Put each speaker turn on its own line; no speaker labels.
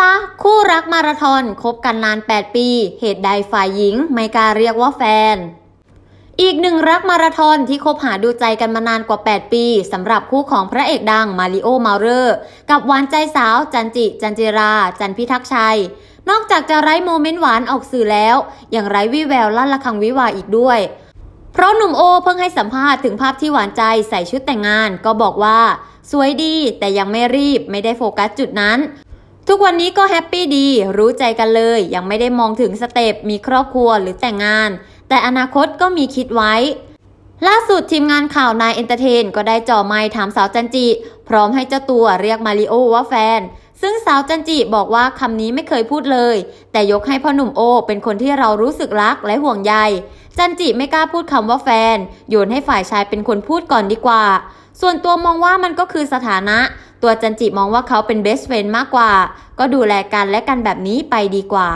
ตะคู่รักมาราธอนคบกันนาน 8 ปี เหตุใดฝ่ายหญิง ไม่กล้าเรียกว่าแฟน อีกหนึ่งรักมาราธอนที่คบหาดูใจกันมานานกว่า 8 ปีสำหรับคู่ของพระเอกดัง มาริโอ มาเรอร์ กับหวานใจสาว จันจิ จันจิรา จันพิทักษ์ชัย นอกจากจะไร้โมเมนต์หวานออกสื่อแล้ว ยังไร้วิแววลั่นละคังวิวาอีกด้วย เพราะหนุ่มโอเพิ่งให้สัมภาษณ์ถึงภาพที่หวานใจใส่ชุดแต่งงาน ก็บอกว่า สวยดีแต่ยังไม่รีบไม่ได้โฟกัสจุดนั้นทุกวันนี้ก็แฮปปี้ดี รู้ใจกันเลย ยังไม่ได้มองถึงสเต็ปมีครอบครัวหรือแต่งงาน แต่อนาคตก็มีคิดไว้ ล่าสุดทีมงานข่าวนายเอนเตอร์เทนก็ได้จ่อไม้ถามสาวจันจิ พร้อมให้เจ้าตัวเรียกมาริโอว่าแฟน ซึ่งสาวจันจิบอกว่าคำนี้ไม่เคยพูดเลย แต่ยกให้พ่อหนุ่มโอเป็นคนที่เรารู้สึกรักและห่วงใยจันจิไม่กล้าพูดคำว่าแฟน โยนให้ฝ่ายชายเป็นคนพูดก่อนดีกว่า ส่วนตัวมองว่ามันก็คือสถานะตัวจันจิมองว่าเขาเป็นเบสเฟนมากกว่า ก็ดูแลกันและกันแบบนี้ไปดีกว่า